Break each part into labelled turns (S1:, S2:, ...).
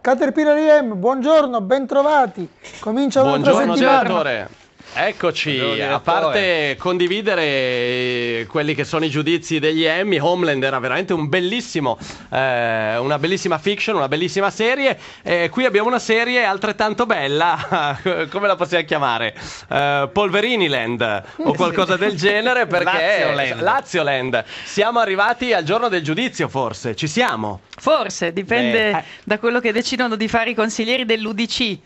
S1: Caterpillar IM, buongiorno, bentrovati. Comincia un'altra buongiorno, settimana. Buongiorno,
S2: Eccoci, a parte condividere eh, quelli che sono i giudizi degli Emmy, Homeland era veramente un bellissimo, eh, una bellissima fiction, una bellissima serie. Eh, qui abbiamo una serie altrettanto bella, come la possiamo chiamare? Eh, Polveriniland o qualcosa del genere, perché Lazioland. Esatto, Lazioland. Siamo arrivati al giorno del giudizio, forse. Ci siamo?
S3: Forse, dipende Beh. Eh. da quello che decidono di fare i consiglieri dell'UDC.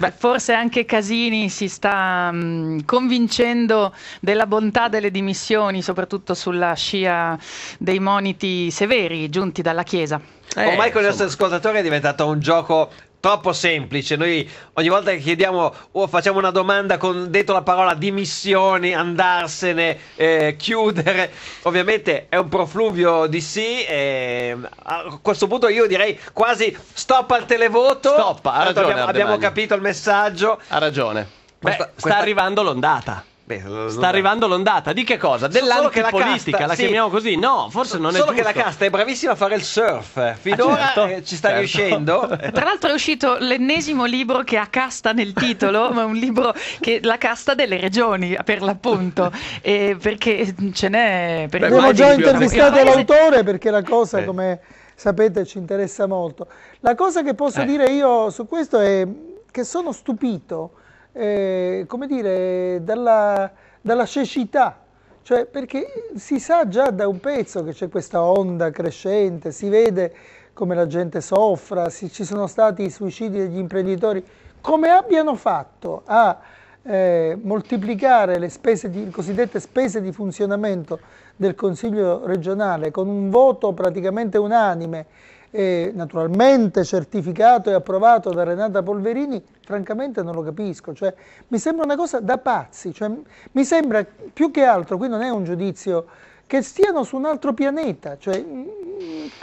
S3: Beh, forse anche Casini si sta mh, mm, convincendo della bontà delle dimissioni, soprattutto sulla scia dei moniti severi giunti dalla Chiesa. Eh, Ormai con insomma.
S4: il nostro ascoltatore è diventato un gioco troppo semplice. Noi ogni volta che chiediamo o facciamo una domanda con dentro la parola dimissioni, andarsene, eh, chiudere, ovviamente è un profluvio di sì. Eh, a questo punto io direi quasi stop al televoto. Stop, ha ragione, abbiamo, abbiamo capito il messaggio. Ha ragione. Beh, questa, questa... Sta arrivando l'ondata. Beh, Sta arrivando l'ondata. Di che cosa? Dell'antipolitica, la, la sì. chiamiamo così? No, forse non solo è Solo che la casta è bravissima a fare il surf. Ah, Finora ah, certo. Eh, ci sta certo. riuscendo. Tra
S3: l'altro è uscito l'ennesimo libro che ha casta nel titolo, ma un libro che la casta delle regioni, per l'appunto. E perché ce n'è... Per Abbiamo già intervistato più.
S1: l'autore perché la cosa, eh. come sapete, ci interessa molto. La cosa che posso eh. dire io su questo è che sono stupito eh, come dire, dalla, dalla cecità, cioè perché si sa già da un pezzo che c'è questa onda crescente, si vede come la gente soffra, se ci sono stati i suicidi degli imprenditori, come abbiano fatto a eh, moltiplicare le spese di, cosiddette spese di funzionamento del Consiglio regionale con un voto praticamente unanime eh, naturalmente certificato e approvato da Renata Polverini, francamente non lo capisco, cioè, mi sembra una cosa da pazzi, cioè, mi sembra più che altro, qui non è un giudizio, che stiano su un altro pianeta, cioè, mm, mm,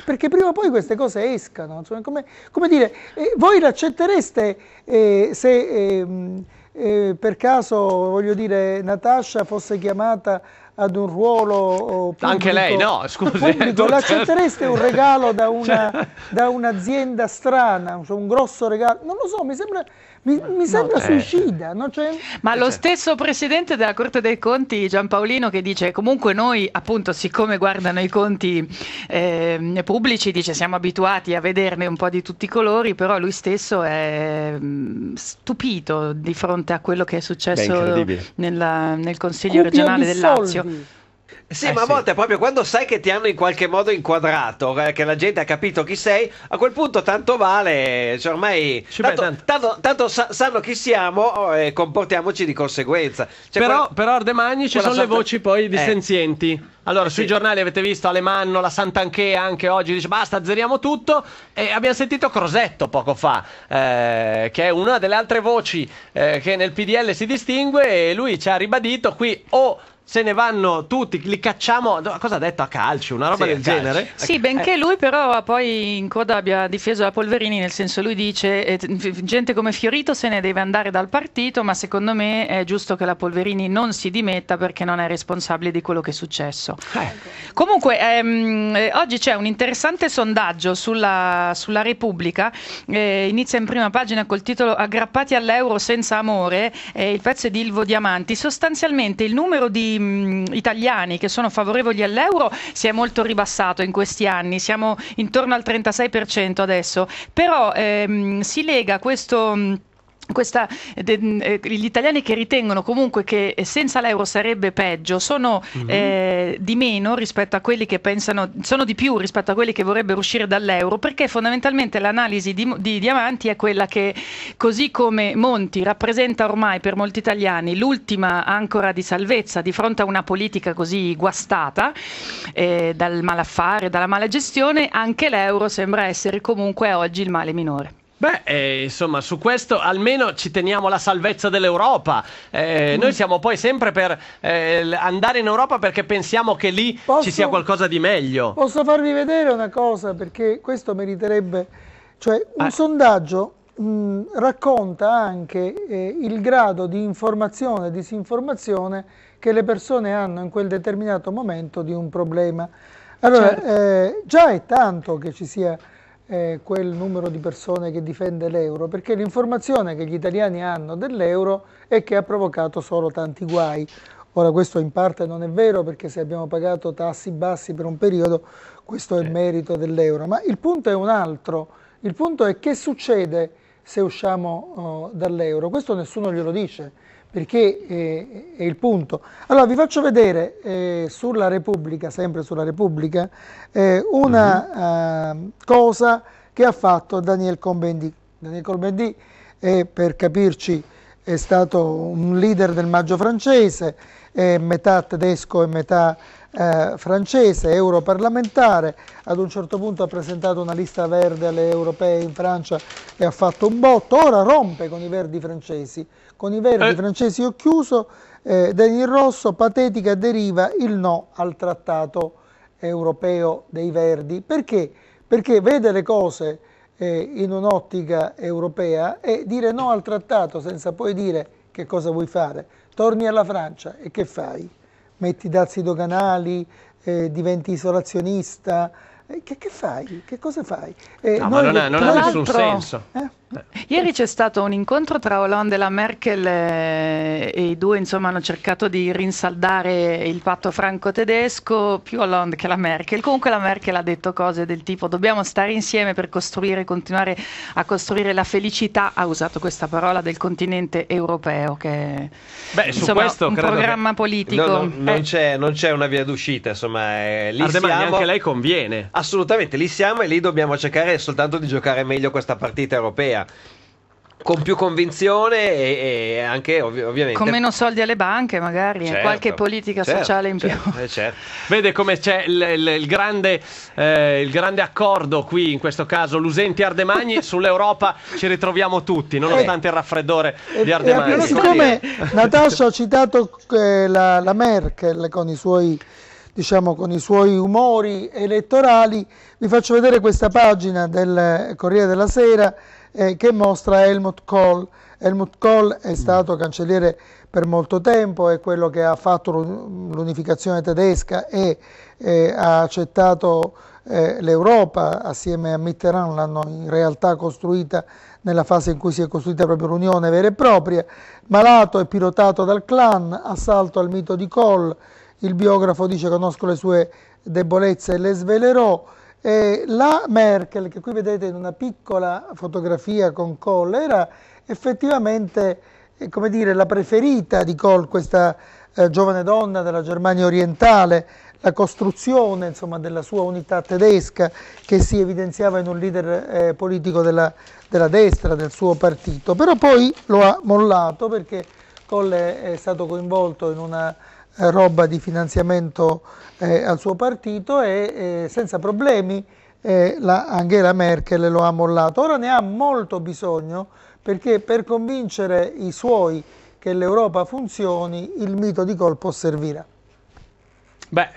S1: perché prima o poi queste cose escano, cioè, come, come, dire, eh, voi l'accettereste eh, se... Ehm, eh, per caso, voglio dire, Natascia fosse chiamata ad un ruolo oh, pubblico, anche lei no scusi l'accettereste un regalo da, una, cioè. da un'azienda strana un grosso regalo non lo so mi sembra mi, mi, sembra no, eh, suicida. No? Cioè...
S3: Ma lo eh, certo. stesso presidente della Corte dei Conti, Giampaolino, che dice comunque noi, appunto, siccome guardano i conti eh, pubblici, dice siamo abituati a vederne un po' di tutti i colori, però lui stesso è mm, stupito di fronte a quello che è successo Beh, nella, nel Consiglio Cupio regionale del Lazio.
S4: Eh sì, eh ma a sì. volte proprio quando sai che ti hanno in qualche modo inquadrato, eh, che la gente ha capito chi sei, a quel punto tanto vale, cioè ormai tanto, tanto. tanto, tanto sanno chi siamo eh, e comportiamoci di conseguenza. Cioè, però, quel... però Ardemagni ci sono sorta... le voci poi
S2: dissenzienti. Eh. Allora, eh, sui giornali avete visto Alemanno, la Sant'Anché anche oggi dice basta, azzeriamo tutto. E abbiamo sentito Crosetto poco fa, eh, che è una delle altre voci eh, che nel PDL si distingue e lui ci ha ribadito qui o... Oh, se ne vanno tutti, li cacciamo. Cosa ha detto a calcio? Una roba sì, del genere? Sì, ecco. benché eh.
S3: lui, però, poi in coda abbia difeso la Polverini, nel senso lui dice: eh, gente come Fiorito se ne deve andare dal partito, ma secondo me è giusto che la Polverini non si dimetta perché non è responsabile di quello che è successo. Eh. Comunque, ehm, eh, oggi c'è un interessante sondaggio sulla, sulla Repubblica. Eh, inizia in prima pagina col titolo Aggrappati all'euro senza amore. Eh, il pezzo è di Ilvo Diamanti. Sostanzialmente il numero di mh, italiani che sono favorevoli all'euro si è molto ribassato in questi anni, siamo intorno al 36% adesso, però ehm, si lega questo questa, eh, gli italiani che ritengono comunque che senza l'euro sarebbe peggio sono mm-hmm. eh, di meno rispetto a quelli che pensano, sono di più rispetto a quelli che vorrebbero uscire dall'euro perché fondamentalmente l'analisi di, di Diamanti è quella che così come Monti rappresenta ormai per molti italiani l'ultima ancora di salvezza di fronte a una politica così guastata eh, dal malaffare, dalla mala gestione, anche l'euro sembra essere comunque oggi il male minore.
S2: Beh, eh, insomma, su questo almeno ci teniamo la salvezza dell'Europa. Eh, mm. Noi siamo poi sempre per eh, andare in Europa perché pensiamo che lì posso, ci sia qualcosa di meglio.
S1: Posso farvi vedere una cosa perché questo meriterebbe... Cioè, un ah. sondaggio mh, mm, racconta anche eh, il grado di informazione e disinformazione che le persone hanno in quel determinato momento di un problema. Allora, certo. Eh, già è tanto che ci sia eh, quel numero di persone che difende l'euro, perché l'informazione che gli italiani hanno dell'euro è che ha provocato solo tanti guai. Ora questo in parte non è vero perché se abbiamo pagato tassi bassi per un periodo questo è il merito dell'euro, ma il punto è un altro, il punto è che succede se usciamo uh, dall'euro, questo nessuno glielo dice perché eh, è il punto. Allora vi faccio vedere eh, sulla Repubblica, sempre sulla Repubblica, eh, una mm -hmm. cosa che ha fatto Daniel Combendì. Daniel Combendì, per capirci, è stato un leader del maggio francese, metà tedesco e metà eh, francese, europarlamentare, ad un certo punto ha presentato una lista verde alle europee in Francia e ha fatto un botto, ora rompe con i verdi francesi, con i verdi eh. francesi ho chiuso, eh, Denis Rosso, patetica deriva il no al trattato europeo dei verdi, perché? Perché vede le cose eh, in un'ottica europea e dire no al trattato senza poi dire che cosa vuoi fare, torni alla Francia e che fai? metti dazi doganali, eh, diventi isolazionista, eh, che, che, fai? Che cosa fai? Eh, no, ma non, è, non ha nessun senso. Eh? Ieri c'è stato un incontro tra
S3: Hollande e la Merkel eh, e i due insomma, hanno cercato di rinsaldare il patto franco-tedesco, più Hollande che la Merkel. Comunque la Merkel ha detto cose del tipo dobbiamo stare insieme per costruire, continuare a costruire la felicità, ha usato questa parola, del continente europeo, che è Beh, insomma, un programma che... politico. No, no, non, eh. c'è,
S4: non, c'è, una via d'uscita, insomma, eh, lì Ardemani, siamo... anche lei conviene. Assolutamente, lì siamo e lì dobbiamo cercare soltanto di giocare meglio questa partita europea europea con più convinzione e, e anche ovvi- ovviamente con
S3: meno soldi alle banche magari certo, qualche politica certo, sociale in certo,
S2: più eh, certo. vede come c'è il, il, il, grande, eh, il, grande, accordo qui in questo caso Lusenti Ardemagni sull'Europa ci ritroviamo tutti nonostante eh, il raffreddore eh, di eh, Ardemagni siccome
S1: Natascia ha citato eh, la, la Merkel con i suoi diciamo, con i suoi umori elettorali vi faccio vedere questa pagina del Corriere della Sera eh, che mostra Helmut Kohl. Helmut Kohl è mm. stato cancelliere per molto tempo, è quello che ha fatto l'unificazione tedesca e eh, ha accettato eh, l'Europa assieme a Mitterrand, l'hanno in realtà costruita nella fase in cui si è costruita proprio l'unione vera e propria. Malato e pilotato dal clan, assalto al mito di Kohl, il biografo dice conosco le sue debolezze e le svelerò. Eh, la Merkel, che qui vedete in una piccola fotografia con Kohl, era effettivamente eh, come dire, la preferita di Kohl, questa eh, giovane donna della Germania orientale, la costruzione insomma, della sua unità tedesca che si evidenziava in un leader eh, politico della, della destra, del suo partito. Però poi lo ha mollato perché Kohl è, è stato coinvolto in una eh, roba di finanziamento eh, al suo partito e eh, senza problemi eh, la Angela Merkel lo ha mollato. Ora ne ha molto bisogno perché per convincere i suoi che l'Europa funzioni il mito di colpo servirà.
S2: Beh,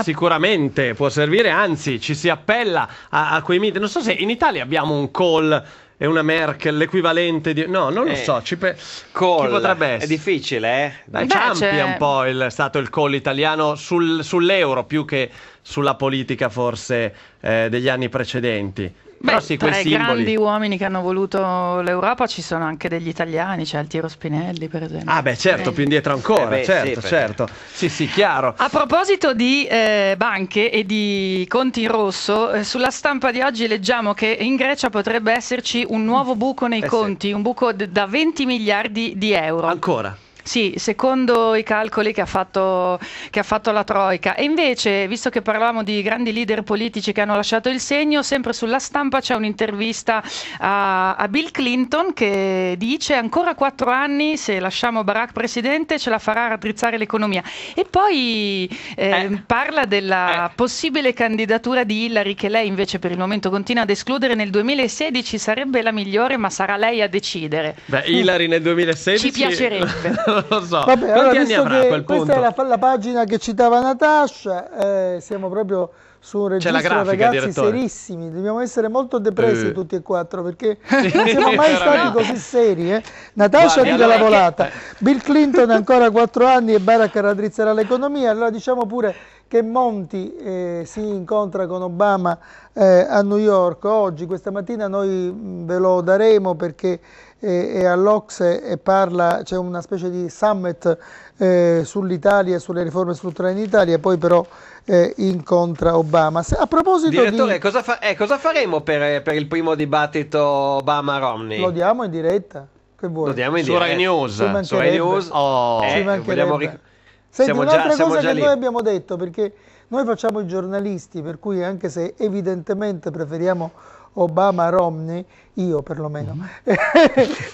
S2: sicuramente può servire, anzi ci si appella a, a quei miti. Non so se in Italia abbiamo un call è una Merkel, l'equivalente di... No, non lo eh, so, ci pe... Cole, Chi potrebbe essere? È difficile, eh? Dai, Beh, Ciampi è un po' il, stato il call italiano sul, sull'euro più che sulla politica forse eh, degli anni precedenti. Beh, Però sì, tra i simboli... grandi
S3: uomini che hanno voluto l'Europa ci sono anche degli italiani, c'è cioè Tiro Spinelli per esempio. Ah beh certo, eh. più indietro ancora, eh
S2: beh, certo, sì, certo. Sì, sì, chiaro.
S4: A
S3: proposito di eh, banche e di conti in rosso, eh, sulla stampa di oggi leggiamo che in Grecia potrebbe esserci un nuovo buco nei eh conti, sì. un buco d- da 20 miliardi di euro. Ancora? Sì, secondo i calcoli che ha, fatto, che ha fatto la Troica. E invece, visto che parlavamo di grandi leader politici che hanno lasciato il segno, sempre sulla stampa c'è un'intervista a, a Bill Clinton che dice ancora quattro anni, se lasciamo Barack presidente, ce la farà raddrizzare l'economia. E poi eh, eh. parla della eh. possibile candidatura di Hillary che lei invece per il momento continua ad escludere nel 2016 sarebbe la migliore ma sarà lei a decidere. Beh, Hillary
S2: nel 2016 ci piacerebbe. lo so. Vabbè, Quanti allora, anni avrà quel punto? Questa è
S1: la, la, pagina che citava Natasha, eh, siamo proprio su un registro grafica, ragazzi direttore. serissimi, dobbiamo essere molto depressi eh. tutti e quattro perché sì, non siamo mai stati così seri. Eh? Natascia tira la volata, che... Bill Clinton ancora quattro anni e Barack raddrizzerà l'economia, allora diciamo pure che Monti eh, si incontra con Obama eh, a New York oggi, questa mattina noi mm, ve lo daremo perché e, e all'Ocse e parla, c'è una specie di summit eh, sull'Italia e sulle riforme strutturali in Italia, poi però eh, incontra Obama. Se, a proposito Direttore, di...
S4: cosa, fa... eh, cosa faremo per, per, il primo dibattito Obama-Romney? Lo
S1: diamo in diretta. Che vuoi? Lo diamo in diretta. Su Rai News. Su Rai News. Oh, eh, vogliamo... Senti, siamo un'altra già, cosa che lì. noi abbiamo detto, perché noi facciamo i giornalisti, per cui anche se evidentemente preferiamo Obama Romney, io perlomeno. Mm. e,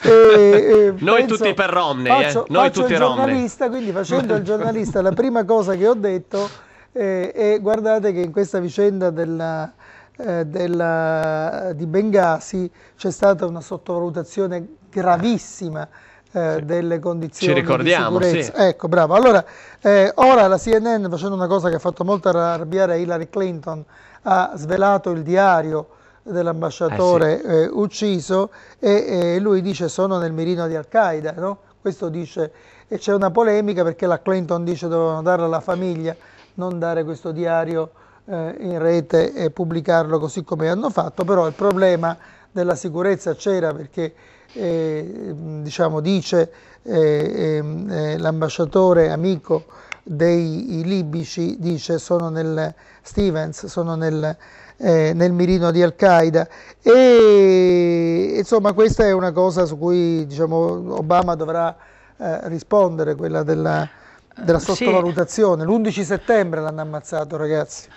S1: e
S2: Noi penso, tutti per Romney, eh. faccio, eh? Noi tutti il Romney.
S1: quindi facendo il giornalista la prima cosa che ho detto eh, è guardate che in questa vicenda della, eh, della, di Bengasi c'è stata una sottovalutazione gravissima eh, delle condizioni Ci ricordiamo, di sicurezza. Sì. Ecco, bravo. Allora, eh, ora la CNN, facendo una cosa che ha fatto molto arrabbiare Hillary Clinton, ha svelato il diario dell'ambasciatore eh sì. eh, ucciso e, e, lui dice sono nel mirino di Al-Qaeda, no? questo dice e c'è una polemica perché la Clinton dice dovevano darla alla famiglia, non dare questo diario eh, in rete e pubblicarlo così come hanno fatto, però il problema della sicurezza c'era perché eh, diciamo, dice eh, ehm, eh, l'ambasciatore amico dei libici dice sono nel Stevens, sono nel eh, nel mirino di Al-Qaeda e insomma questa è una cosa su cui diciamo, Obama dovrà eh, rispondere, quella della, della eh, sottovalutazione. L'11 settembre l'hanno ammazzato ragazzi.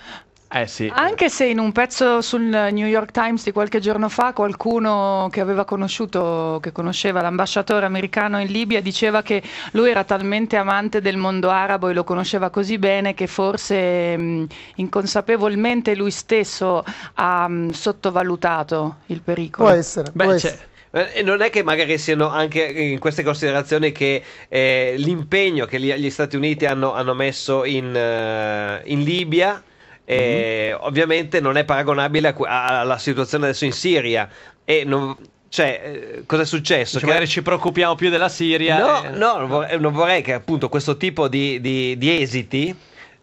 S1: Eh sì. Anche se in un pezzo sul New
S3: York Times di qualche giorno fa qualcuno che aveva conosciuto, che conosceva l'ambasciatore americano in Libia, diceva che lui era talmente amante del mondo arabo e lo conosceva così bene che forse mh, inconsapevolmente lui stesso ha mh, sottovalutato il pericolo. Può essere, Beh, può essere.
S4: Eh, e non è che magari siano anche in queste considerazioni che eh, l'impegno che gli, gli, Stati Uniti hanno, hanno messo in, uh, in Libia e, mm-hmm. Eh, ovviamente non è paragonabile alla situazione adesso in Siria. E non, cioè, eh, cosa è successo? Cioè, che... Magari ci preoccupiamo più della Siria. No, e... Eh. no non, vorrei, non, vorrei, che appunto questo tipo di, di, di esiti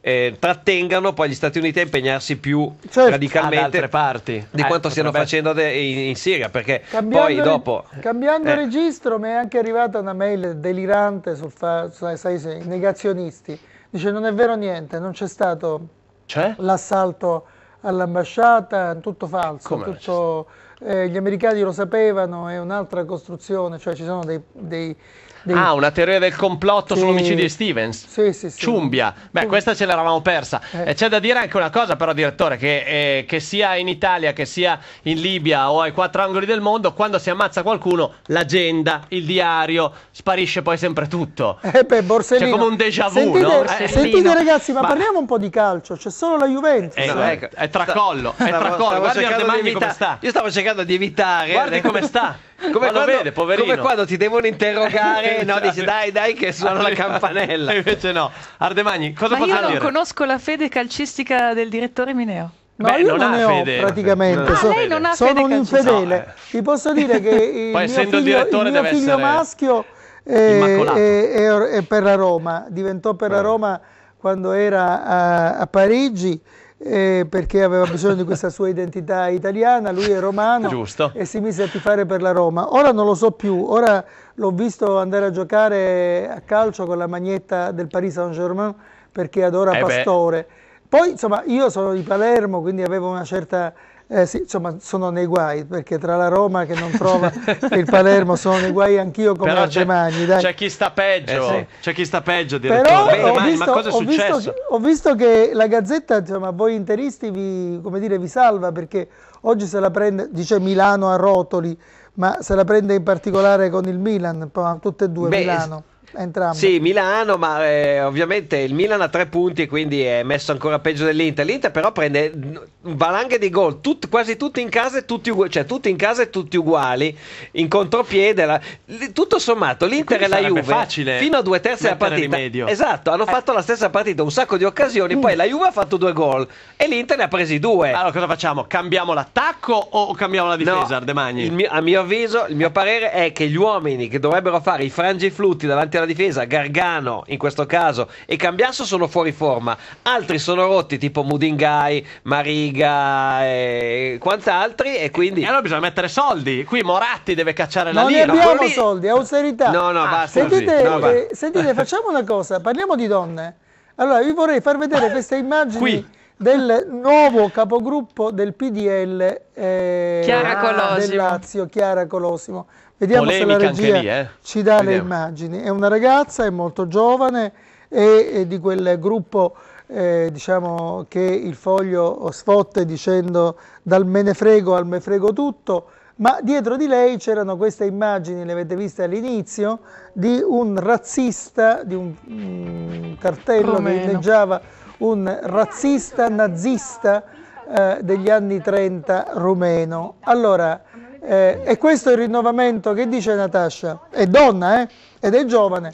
S4: eh, trattengano poi gli Stati Uniti a impegnarsi più certo. radicalmente ah, parti. di eh, quanto stiano vabbè. facendo de- in, in, Siria perché cambiando poi dopo
S1: cambiando eh. registro mi è anche arrivata una mail delirante sul fa- sai, sai, sai, negazionisti dice non è vero niente non c'è stato cioè? L'assalto all'ambasciata, tutto falso, Come tutto... È? eh, gli americani lo sapevano, è un'altra costruzione, cioè ci sono dei... dei, dei... Ah,
S2: una teoria del complotto sì. sull'omicidio di Stevens? Sì, sì, sì. Ciumbia. Beh, Ciumbia. questa ce l'eravamo persa. Eh. C'è da dire anche una cosa però, direttore, che, eh, che, sia in Italia, che sia in Libia o ai quattro angoli del mondo, quando si ammazza qualcuno, l'agenda, il diario, sparisce poi sempre tutto.
S1: Eh beh, Borsellino... C'è come un déjà vu, sentite, no? Sentite eh, ragazzi, ma, ma, parliamo un po' di calcio, c'è solo la Juventus. Eh, no, eh, ecco. È tracollo, è tracollo. Stavo, stavo Guardi come
S4: sta. Io stavo cercando cercando di evitare. Guardi come sta. Come, quando, vede, come quando, ti
S1: devono
S2: interrogare, no, dici dai, dai, che esatto. suona la campanella. Invece no. Ardemagni, cosa Ma io
S3: non dire? conosco la fede calcistica del direttore Mineo.
S2: No, Beh, io non, non ne fede. ho
S1: praticamente, ah, lei non ha sono un infedele. No, eh. Vi posso dire che il Poi, mio figlio, il il mio figlio maschio eh, eh, è, è, è, è, per la Roma, diventò per la Roma quando era a, a Parigi eh, perché aveva bisogno di questa sua identità italiana, lui è romano Giusto. e si mise a tifare per la Roma. Ora non lo so più, ora l'ho visto andare a giocare a calcio con la magnetta del Paris Saint-Germain perché adora eh Pastore. Beh. Poi insomma io sono di Palermo, quindi avevo una certa eh sì, insomma, sono nei guai, perché tra la Roma che non trova il Palermo sono nei guai anch'io come la mani. C'è
S2: chi sta peggio, eh sì. c'è chi sta peggio Però Beh, ho, ma, visto, ma cosa è ho successo? Visto,
S1: ho visto che la Gazzetta, insomma, voi interisti vi, come dire, vi salva, perché oggi se la prende, dice Milano a rotoli, ma se la prende in particolare con il Milan, tutte e due Beh, Milano entrambi. Sì,
S4: Milano, ma eh, ovviamente il Milan ha tre punti, quindi è messo ancora peggio dell'Inter. L'Inter però prende mm, valanghe di gol, tut, quasi tutti in casa e tutti uguali, cioè tutti in casa e tutti uguali, in contropiede. La, tutto sommato, l'Inter e, la Juve fino a due terzi della partita. Esatto, hanno eh. fatto la stessa partita, un sacco di occasioni, mm. poi la Juve ha fatto due gol e l'Inter ne ha presi due. Allora cosa facciamo? Cambiamo l'attacco o cambiamo la difesa, no, Ardemagni? Mio, a mio avviso, il mio parere è che gli uomini che dovrebbero fare i frangi flutti davanti alla della difesa, Gargano in questo caso, e Cambiasso sono fuori forma, altri sono rotti tipo Mudingai, Mariga e eh, quant'altri e quindi... E allora bisogna mettere soldi, qui Moratti deve cacciare non la linea. Non abbiamo Quelli...
S1: soldi, austerità. No, no, ah, basta. Sentite, no, eh, sentite, facciamo una cosa, parliamo di donne. Allora, vi vorrei far vedere queste immagini... Qui del nuovo capogruppo del PDL eh, Chiara Colosimo. del Lazio, Chiara Colosimo. Vediamo Polemica se la regia lì, eh? ci dà Vediamo. le immagini. È una ragazza, è molto giovane, è, è di quel gruppo eh, diciamo che il foglio sfotte dicendo dal me ne frego al me frego tutto, ma dietro di lei c'erano queste immagini, le avete viste all'inizio, di un razzista, di un mm, cartello Romeno. che inneggiava un razzista nazista eh, degli anni 30 rumeno. Allora, eh, e questo è il rinnovamento che dice Natascia, è donna eh? ed è giovane.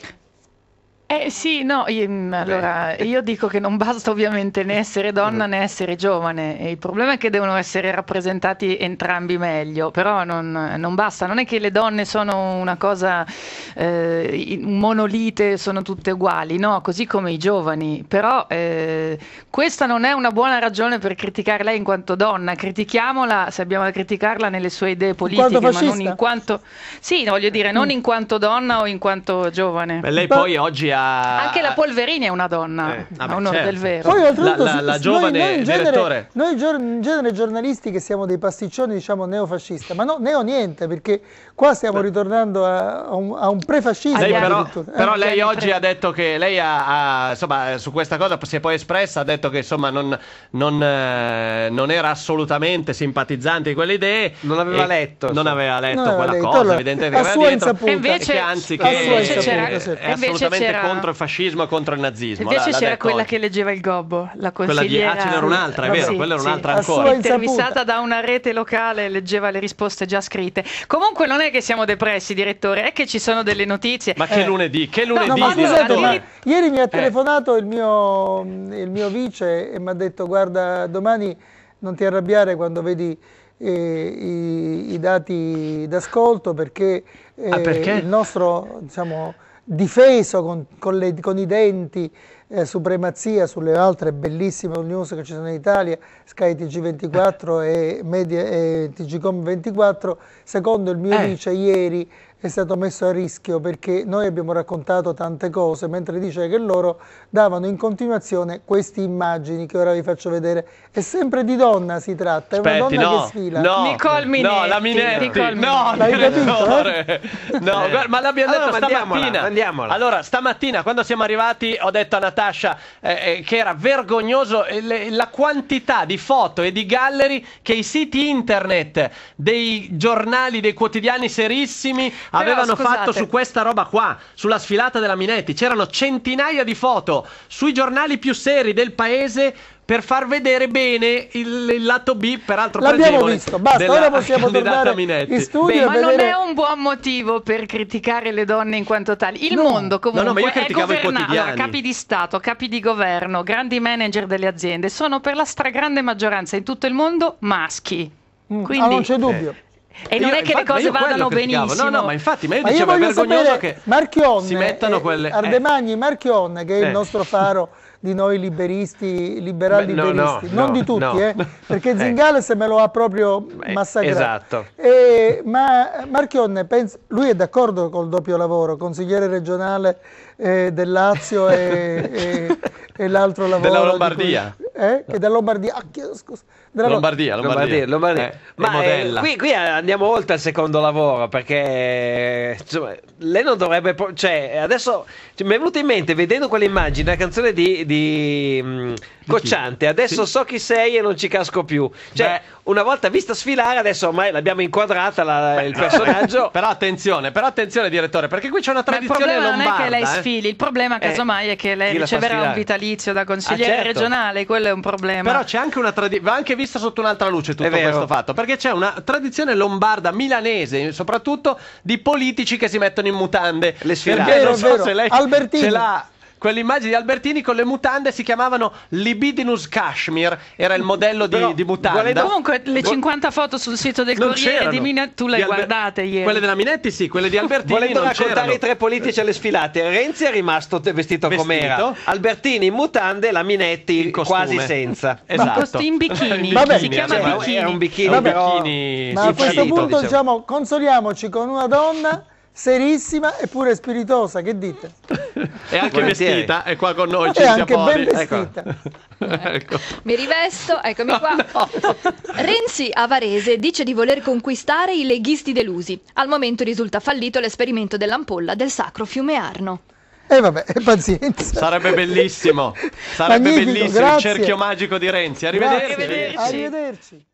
S3: Eh sì, no, io, mm, allora io dico che non basta ovviamente né essere donna mm. né essere giovane, il problema è che devono essere rappresentati entrambi meglio, però non, non basta, non è che le donne sono una cosa eh, monolite, sono tutte uguali, no, così come i giovani, però eh, questa non è una buona ragione per criticare lei in quanto donna, critichiamola se abbiamo da criticarla nelle sue idee politiche, ma non in quanto... Sì, voglio dire, non mm. in quanto donna
S1: o in quanto giovane. Beh, lei poi
S2: oggi ha anche la
S1: Polverini è una donna, eh, vabbè, onore certo. del vero. Poi, la, la, la giovane noi, noi in genere, direttore. Noi in genere giornalisti che siamo dei pasticcioni, diciamo neofascista, ma no, neo niente, perché qua stiamo ritornando a, a un, un prefascismo. Lei però, eh, però
S2: lei oggi ha detto che lei ha, ha, insomma, su questa cosa si è poi espressa, ha detto che insomma non, non, eh, non era assolutamente simpatizzante di quelle idee. Non aveva letto. Non insomma. aveva letto non quella letto, cosa, allora, evidentemente. A sua insaputa. E invece, che anzi, che, a sua insaputa, c'era, è, è invece c'era contro il fascismo e contro il nazismo. Invece c'era quella oggi. che
S3: leggeva il gobbo, la consigliera. Di... Ah, ce n'era un'altra, è vero, sì, quella era sì. un'altra ancora. Intervistata da una rete locale, leggeva le risposte già scritte. Comunque non è che siamo depressi, direttore, è che ci sono delle notizie. Ma che eh. lunedì, che lunedì. No, no, ma scusate, ma
S1: ieri mi ha eh. telefonato eh. il, mio, il mio vice e mi ha detto guarda domani non ti arrabbiare quando vedi eh, i, i, dati d'ascolto perché, ah, perché, il nostro diciamo, difeso con, con, le, con i denti eh, supremazia sulle altre bellissime news che ci sono in Italia, Sky TG24 e, Media, e TGcom24, secondo il mio eh. vice ieri è stato messo a rischio perché noi abbiamo raccontato tante cose, mentre dice che loro davano in continuazione queste immagini che ora vi faccio vedere. È sempre di donna si tratta, è una donna no, che sfila. No, Nicole Minetti. No, la Minetti. No, no L'hai capito? Eh?
S2: No, ma l'abbiamo allora, detto stamattina. Mandiamola, mandiamola. Allora, stamattina quando siamo arrivati ho detto a Natale Natascia, eh, eh, che era vergognoso eh, le, la quantità di foto e di gallery che i siti internet dei giornali, dei quotidiani serissimi avevano scusate. fatto su questa roba qua, sulla sfilata della Minetti. C'erano centinaia di foto sui giornali più seri del paese per far vedere bene il, il lato B, peraltro L'abbiamo visto, basta, della, ora possiamo tornare Minetti. in studio Beh, Ma vedere... non è
S3: un buon motivo per criticare le donne in quanto tali. Il no. mondo comunque no, no, ma io è governato, allora, capi di Stato, capi di governo, grandi manager delle aziende, sono per la stragrande maggioranza in tutto il mondo maschi. Mm,
S2: Quindi... Ah, non c'è dubbio. Eh. E non io, è che infatti, le cose vadano benissimo. No, no, ma infatti, ma io ma dicevo, io è vergognoso che
S1: Marchionne, si mettano eh, quelle... Eh. Ardemagni, eh. Marchionne, che è il eh. nostro faro di noi liberisti, liberali Beh, no, liberisti, no, non no, di tutti, eh, perché eh. Zingales me lo ha proprio eh, massacrato. Esatto. E, ma Marchionne, pensa, lui è d'accordo col doppio lavoro, consigliere regionale eh, del Lazio e, e, e l'altro lavoro. Della Lombardia. Cui, eh? E della Lombardia. Ah, scusa. Della
S4: Lombardia, Lombardia. Lombardia, Lombardia. Eh, Ma eh, qui, qui, andiamo oltre al secondo lavoro perché insomma, lei non dovrebbe. Cioè, adesso cioè, mi è venuto in mente, vedendo quell'immagine, la canzone di, di mm, Cocciante, adesso sì. so chi sei e non ci casco più. Cioè, Beh. una volta vista sfilare, adesso ormai l'abbiamo inquadrata la, Beh, il personaggio. No.
S2: però attenzione, però attenzione, direttore, perché qui c'è una tradizione lombarda. Eh. Il problema lombarda, eh. non è che lei sfili,
S3: il problema casomai eh, è che lei riceverà un vitalizio da ah, consigliere ah, certo. regionale, quello è un problema. Però
S2: c'è anche una tradizione, va anche vista sotto un'altra luce tutto questo fatto, perché c'è una tradizione lombarda, milanese, soprattutto di politici che si mettono in mutande. Le sfilate. Perché non so se lei Albertini. ce l'ha quell'immagine di Albertini con le mutande si chiamavano Libidinus Kashmir, era il modello di, Però, di mutanda. Volendo... Comunque le 50 foto
S3: sul sito
S4: del non Corriere di Minetti, tu le hai guardate ieri. Quelle della Minetti sì, quelle di Albertini Volendo raccontare c'erano. i tre politici alle sfilate, Renzi è rimasto vestito, vestito. com'era, Albertini in mutande, la Minetti quasi senza. Esatto. In bikini, Vabbè, si chiama cioè, bikini. Era un bikini, Vabbè, però...
S1: bikini Ma a questo punto diciamo. diciamo consoliamoci con una donna serissima eppure spiritosa, che dite?
S2: È anche Volentieri. vestita, è qua con noi. È anche ben vestita. Ecco. Ecco.
S4: ecco. Mi rivesto, eccomi qua. No, no. Renzi a Varese
S3: dice di voler conquistare i leghisti delusi. Al momento risulta fallito l'esperimento dell'ampolla
S1: del sacro fiume Arno. E eh vabbè, pazienza. Sarebbe
S2: bellissimo. Sarebbe Magnifico,
S1: bellissimo grazie. il cerchio
S4: magico di Renzi. Arrivederci. Grazie. Arrivederci.
S1: Arrivederci.